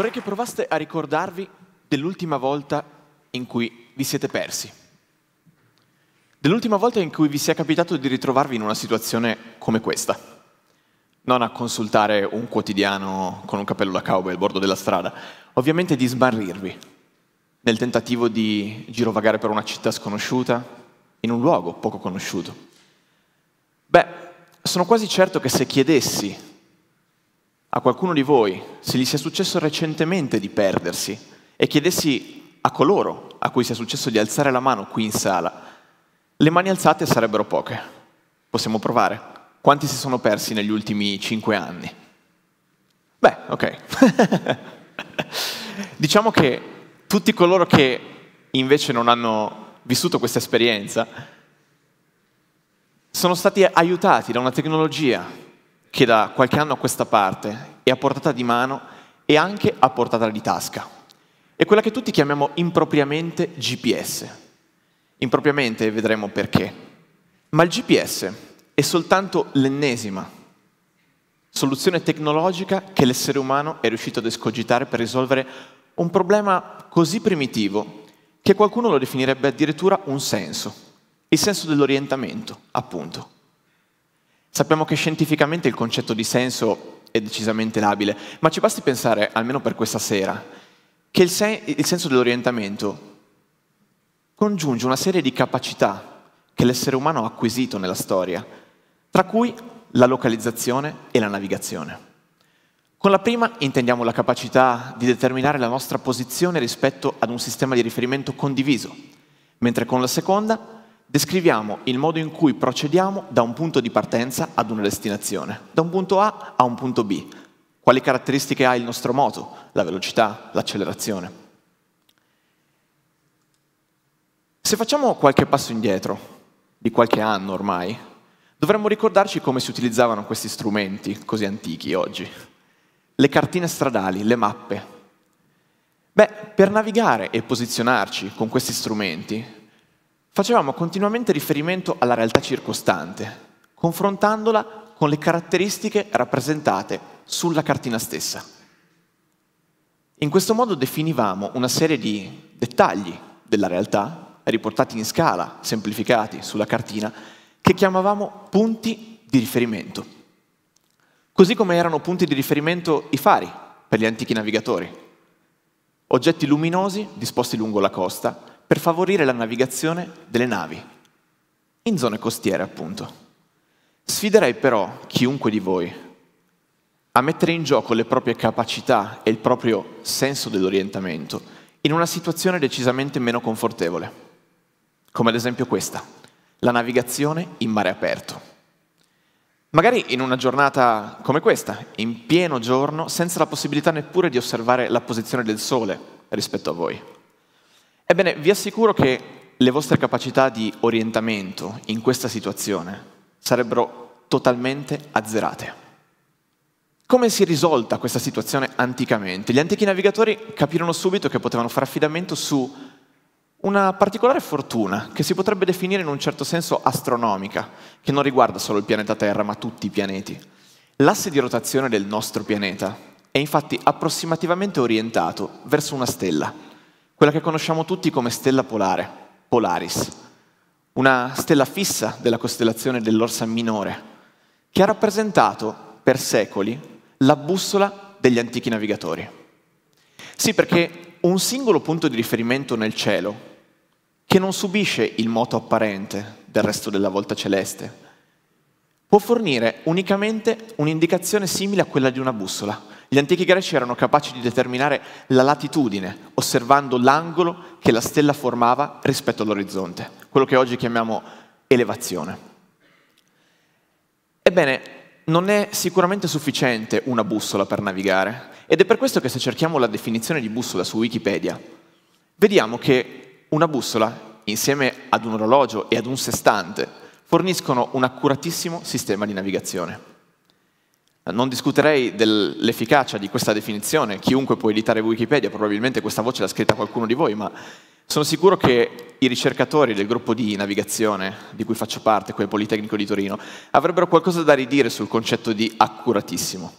vorrei che provaste a ricordarvi dell'ultima volta in cui vi siete persi. Dell'ultima volta in cui vi sia capitato di ritrovarvi in una situazione come questa. Non a consultare un quotidiano con un cappello da cowboy al bordo della strada, ovviamente di smarrirvi nel tentativo di girovagare per una città sconosciuta, in un luogo poco conosciuto. Beh, sono quasi certo che se chiedessi a qualcuno di voi se gli sia successo recentemente di perdersi e chiedessi a coloro a cui sia successo di alzare la mano qui in sala, le mani alzate sarebbero poche. Possiamo provare. Quanti si sono persi negli ultimi cinque anni? Beh, ok. diciamo che tutti coloro che invece non hanno vissuto questa esperienza sono stati aiutati da una tecnologia che da qualche anno a questa parte è a portata di mano e anche a portata di tasca. È quella che tutti chiamiamo impropriamente GPS. Impropriamente vedremo perché. Ma il GPS è soltanto l'ennesima soluzione tecnologica che l'essere umano è riuscito ad escogitare per risolvere un problema così primitivo che qualcuno lo definirebbe addirittura un senso, il senso dell'orientamento, appunto. Sappiamo che scientificamente il concetto di senso è decisamente labile, ma ci basti pensare, almeno per questa sera, che il, sen- il senso dell'orientamento congiunge una serie di capacità che l'essere umano ha acquisito nella storia, tra cui la localizzazione e la navigazione. Con la prima intendiamo la capacità di determinare la nostra posizione rispetto ad un sistema di riferimento condiviso, mentre con la seconda descriviamo il modo in cui procediamo da un punto di partenza ad una destinazione, da un punto A a un punto B. Quali caratteristiche ha il nostro moto? La velocità, l'accelerazione. Se facciamo qualche passo indietro, di qualche anno ormai, dovremmo ricordarci come si utilizzavano questi strumenti così antichi oggi. Le cartine stradali, le mappe. Beh, per navigare e posizionarci con questi strumenti facevamo continuamente riferimento alla realtà circostante, confrontandola con le caratteristiche rappresentate sulla cartina stessa. In questo modo definivamo una serie di dettagli della realtà, riportati in scala, semplificati sulla cartina, che chiamavamo punti di riferimento. Così come erano punti di riferimento i fari per gli antichi navigatori, oggetti luminosi disposti lungo la costa per favorire la navigazione delle navi, in zone costiere appunto. Sfiderei però chiunque di voi a mettere in gioco le proprie capacità e il proprio senso dell'orientamento in una situazione decisamente meno confortevole, come ad esempio questa, la navigazione in mare aperto. Magari in una giornata come questa, in pieno giorno, senza la possibilità neppure di osservare la posizione del sole rispetto a voi. Ebbene, vi assicuro che le vostre capacità di orientamento in questa situazione sarebbero totalmente azzerate. Come si è risolta questa situazione anticamente? Gli antichi navigatori capirono subito che potevano fare affidamento su una particolare fortuna che si potrebbe definire in un certo senso astronomica, che non riguarda solo il pianeta Terra, ma tutti i pianeti. L'asse di rotazione del nostro pianeta è infatti approssimativamente orientato verso una stella, quella che conosciamo tutti come stella polare, Polaris, una stella fissa della costellazione dell'Orsa Minore, che ha rappresentato per secoli la bussola degli antichi navigatori. Sì, perché un singolo punto di riferimento nel cielo, che non subisce il moto apparente del resto della volta celeste, può fornire unicamente un'indicazione simile a quella di una bussola, gli antichi greci erano capaci di determinare la latitudine osservando l'angolo che la stella formava rispetto all'orizzonte, quello che oggi chiamiamo elevazione. Ebbene, non è sicuramente sufficiente una bussola per navigare ed è per questo che se cerchiamo la definizione di bussola su Wikipedia, vediamo che una bussola, insieme ad un orologio e ad un sestante, forniscono un accuratissimo sistema di navigazione. Non discuterei dell'efficacia di questa definizione, chiunque può editare Wikipedia, probabilmente questa voce l'ha scritta qualcuno di voi, ma sono sicuro che i ricercatori del gruppo di navigazione di cui faccio parte, quel Politecnico di Torino, avrebbero qualcosa da ridire sul concetto di accuratissimo.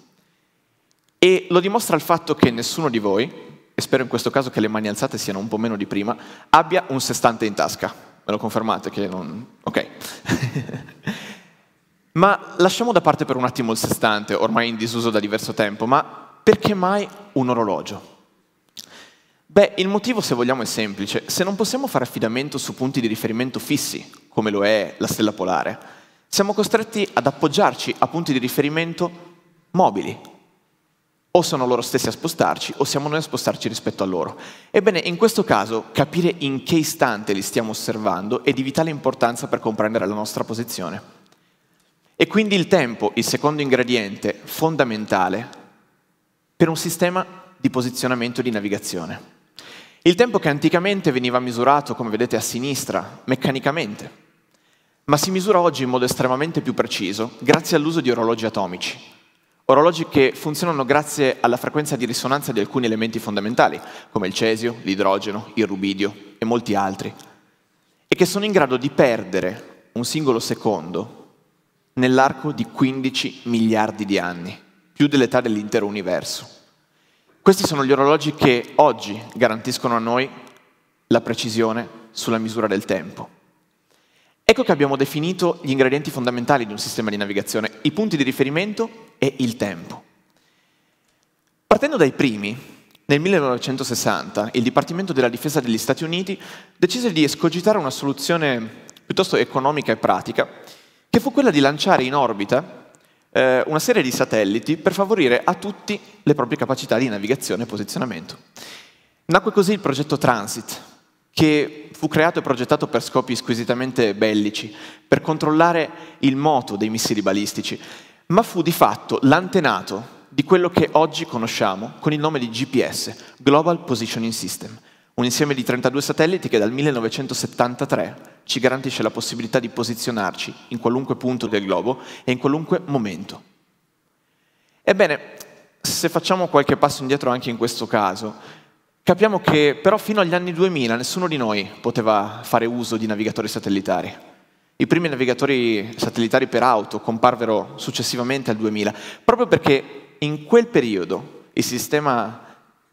E lo dimostra il fatto che nessuno di voi, e spero in questo caso che le mani alzate siano un po' meno di prima, abbia un sestante in tasca. Me lo confermate che non... Ok. Ma lasciamo da parte per un attimo il sestante, ormai in disuso da diverso tempo, ma perché mai un orologio? Beh, il motivo, se vogliamo, è semplice. Se non possiamo fare affidamento su punti di riferimento fissi, come lo è la stella polare, siamo costretti ad appoggiarci a punti di riferimento mobili. O sono loro stessi a spostarci, o siamo noi a spostarci rispetto a loro. Ebbene, in questo caso, capire in che istante li stiamo osservando è di vitale importanza per comprendere la nostra posizione. E quindi il tempo, il secondo ingrediente fondamentale per un sistema di posizionamento di navigazione. Il tempo che anticamente veniva misurato, come vedete a sinistra, meccanicamente, ma si misura oggi in modo estremamente più preciso grazie all'uso di orologi atomici, orologi che funzionano grazie alla frequenza di risonanza di alcuni elementi fondamentali, come il cesio, l'idrogeno, il rubidio e molti altri, e che sono in grado di perdere un singolo secondo nell'arco di 15 miliardi di anni, più dell'età dell'intero universo. Questi sono gli orologi che oggi garantiscono a noi la precisione sulla misura del tempo. Ecco che abbiamo definito gli ingredienti fondamentali di un sistema di navigazione, i punti di riferimento e il tempo. Partendo dai primi, nel 1960 il Dipartimento della Difesa degli Stati Uniti decise di escogitare una soluzione piuttosto economica e pratica che fu quella di lanciare in orbita eh, una serie di satelliti per favorire a tutti le proprie capacità di navigazione e posizionamento. Nacque così il progetto Transit, che fu creato e progettato per scopi squisitamente bellici, per controllare il moto dei missili balistici, ma fu di fatto l'antenato di quello che oggi conosciamo con il nome di GPS, Global Positioning System, un insieme di 32 satelliti che dal 1973 ci garantisce la possibilità di posizionarci in qualunque punto del globo e in qualunque momento. Ebbene, se facciamo qualche passo indietro anche in questo caso, capiamo che però fino agli anni 2000 nessuno di noi poteva fare uso di navigatori satellitari. I primi navigatori satellitari per auto comparvero successivamente al 2000, proprio perché in quel periodo il sistema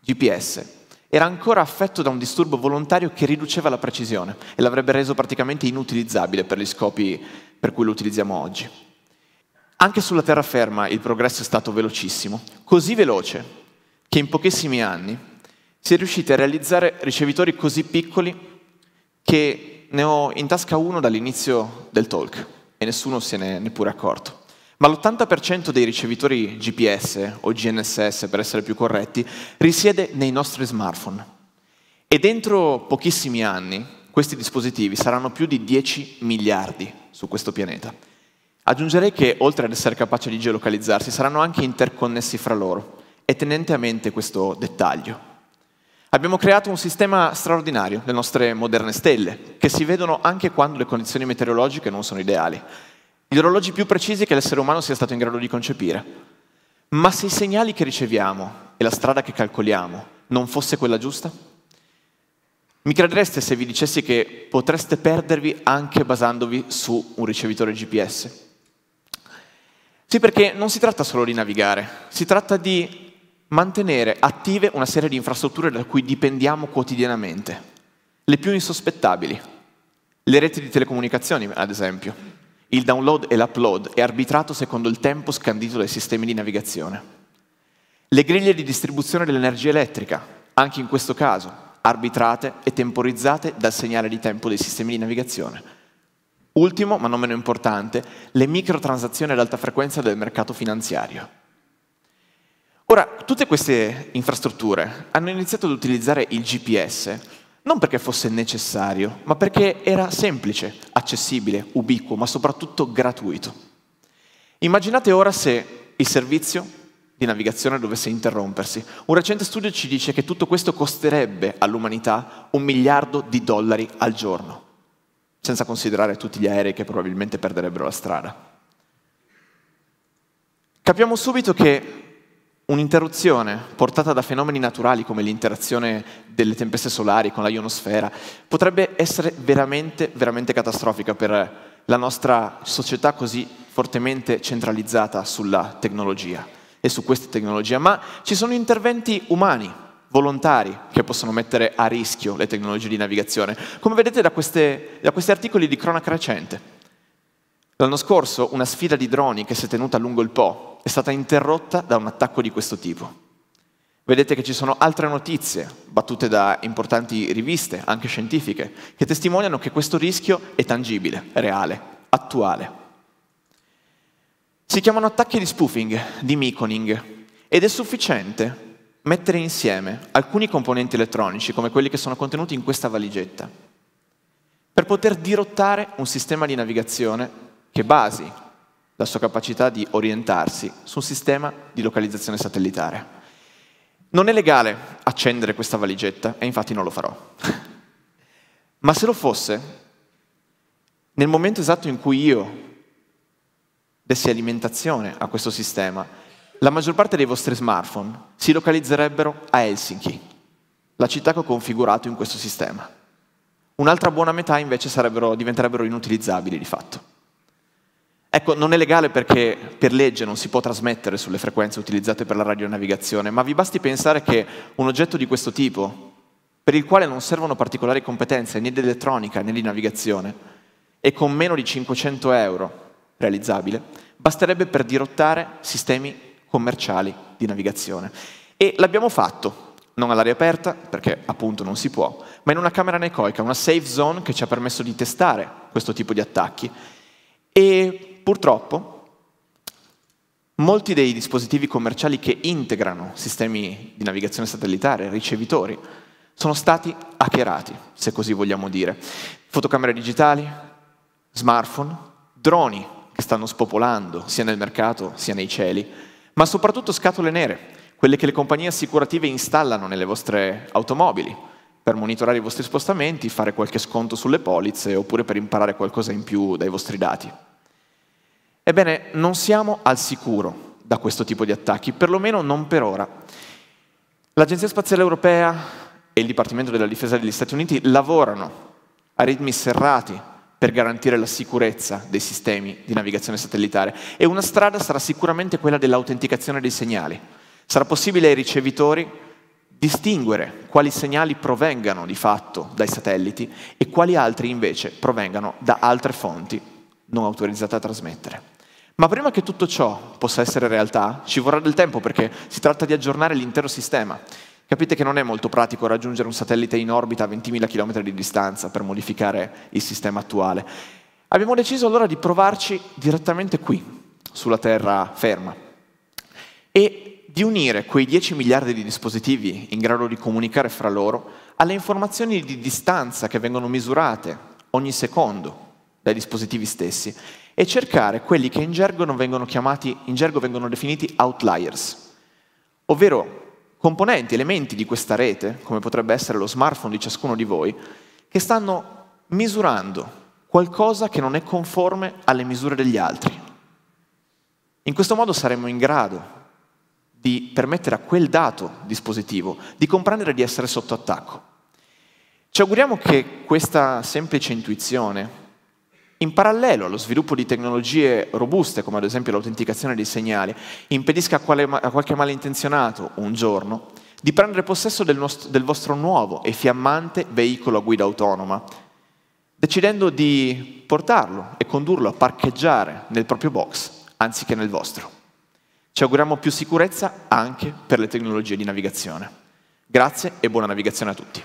GPS era ancora affetto da un disturbo volontario che riduceva la precisione e l'avrebbe reso praticamente inutilizzabile per gli scopi per cui lo utilizziamo oggi. Anche sulla terraferma il progresso è stato velocissimo, così veloce che in pochissimi anni si è riusciti a realizzare ricevitori così piccoli che ne ho in tasca uno dall'inizio del talk e nessuno se ne è neppure accorto. Ma l'80% dei ricevitori GPS o GNSS, per essere più corretti, risiede nei nostri smartphone. E dentro pochissimi anni questi dispositivi saranno più di 10 miliardi su questo pianeta. Aggiungerei che, oltre ad essere capaci di geolocalizzarsi, saranno anche interconnessi fra loro. E tenente a mente questo dettaglio. Abbiamo creato un sistema straordinario, le nostre moderne stelle, che si vedono anche quando le condizioni meteorologiche non sono ideali gli orologi più precisi che l'essere umano sia stato in grado di concepire. Ma se i segnali che riceviamo e la strada che calcoliamo non fosse quella giusta? Mi credereste se vi dicessi che potreste perdervi anche basandovi su un ricevitore GPS? Sì, perché non si tratta solo di navigare, si tratta di mantenere attive una serie di infrastrutture da cui dipendiamo quotidianamente, le più insospettabili, le reti di telecomunicazioni, ad esempio, il download e l'upload è arbitrato secondo il tempo scandito dai sistemi di navigazione. Le griglie di distribuzione dell'energia elettrica, anche in questo caso, arbitrate e temporizzate dal segnale di tempo dei sistemi di navigazione. Ultimo, ma non meno importante, le microtransazioni ad alta frequenza del mercato finanziario. Ora, tutte queste infrastrutture hanno iniziato ad utilizzare il GPS non perché fosse necessario, ma perché era semplice, accessibile, ubiquo, ma soprattutto gratuito. Immaginate ora se il servizio di navigazione dovesse interrompersi. Un recente studio ci dice che tutto questo costerebbe all'umanità un miliardo di dollari al giorno, senza considerare tutti gli aerei che probabilmente perderebbero la strada. Capiamo subito che Un'interruzione portata da fenomeni naturali come l'interazione delle tempeste solari con la ionosfera potrebbe essere veramente, veramente catastrofica per la nostra società così fortemente centralizzata sulla tecnologia e su queste tecnologie. ma ci sono interventi umani, volontari, che possono mettere a rischio le tecnologie di navigazione, come vedete da, queste, da questi articoli di cronaca recente. L'anno scorso una sfida di droni che si è tenuta lungo il Po, è stata interrotta da un attacco di questo tipo. Vedete che ci sono altre notizie, battute da importanti riviste, anche scientifiche, che testimoniano che questo rischio è tangibile, reale, attuale. Si chiamano attacchi di spoofing, di miconing, ed è sufficiente mettere insieme alcuni componenti elettronici, come quelli che sono contenuti in questa valigetta, per poter dirottare un sistema di navigazione che basi la sua capacità di orientarsi su un sistema di localizzazione satellitare. Non è legale accendere questa valigetta e infatti non lo farò. Ma se lo fosse, nel momento esatto in cui io dessi alimentazione a questo sistema, la maggior parte dei vostri smartphone si localizzerebbero a Helsinki, la città che ho configurato in questo sistema. Un'altra buona metà invece diventerebbero inutilizzabili di fatto. Ecco, non è legale perché per legge non si può trasmettere sulle frequenze utilizzate per la radionavigazione, ma vi basti pensare che un oggetto di questo tipo, per il quale non servono particolari competenze né di elettronica né di navigazione, e con meno di 500 euro realizzabile, basterebbe per dirottare sistemi commerciali di navigazione. E l'abbiamo fatto, non all'aria aperta, perché appunto non si può, ma in una camera necoica, una safe zone che ci ha permesso di testare questo tipo di attacchi. E purtroppo molti dei dispositivi commerciali che integrano sistemi di navigazione satellitare, ricevitori, sono stati hackerati, se così vogliamo dire. Fotocamere digitali, smartphone, droni che stanno spopolando sia nel mercato sia nei cieli, ma soprattutto scatole nere, quelle che le compagnie assicurative installano nelle vostre automobili per monitorare i vostri spostamenti, fare qualche sconto sulle polizze oppure per imparare qualcosa in più dai vostri dati. Ebbene, non siamo al sicuro da questo tipo di attacchi, perlomeno non per ora. L'Agenzia Spaziale Europea e il Dipartimento della Difesa degli Stati Uniti lavorano a ritmi serrati per garantire la sicurezza dei sistemi di navigazione satellitare e una strada sarà sicuramente quella dell'autenticazione dei segnali. Sarà possibile ai ricevitori distinguere quali segnali provengano di fatto dai satelliti e quali altri invece provengano da altre fonti non autorizzate a trasmettere. Ma prima che tutto ciò possa essere realtà, ci vorrà del tempo perché si tratta di aggiornare l'intero sistema. Capite che non è molto pratico raggiungere un satellite in orbita a 20.000 km di distanza per modificare il sistema attuale. Abbiamo deciso allora di provarci direttamente qui, sulla Terra ferma, e di unire quei 10 miliardi di dispositivi in grado di comunicare fra loro alle informazioni di distanza che vengono misurate ogni secondo dai dispositivi stessi, e cercare quelli che in gergo vengono chiamati, in gergo vengono definiti outliers, ovvero componenti, elementi di questa rete, come potrebbe essere lo smartphone di ciascuno di voi, che stanno misurando qualcosa che non è conforme alle misure degli altri. In questo modo saremo in grado di permettere a quel dato dispositivo di comprendere di essere sotto attacco. Ci auguriamo che questa semplice intuizione in parallelo allo sviluppo di tecnologie robuste, come ad esempio l'autenticazione dei segnali, impedisca a, quale, a qualche malintenzionato, un giorno, di prendere possesso del, nostro, del vostro nuovo e fiammante veicolo a guida autonoma, decidendo di portarlo e condurlo a parcheggiare nel proprio box anziché nel vostro. Ci auguriamo più sicurezza anche per le tecnologie di navigazione. Grazie e buona navigazione a tutti.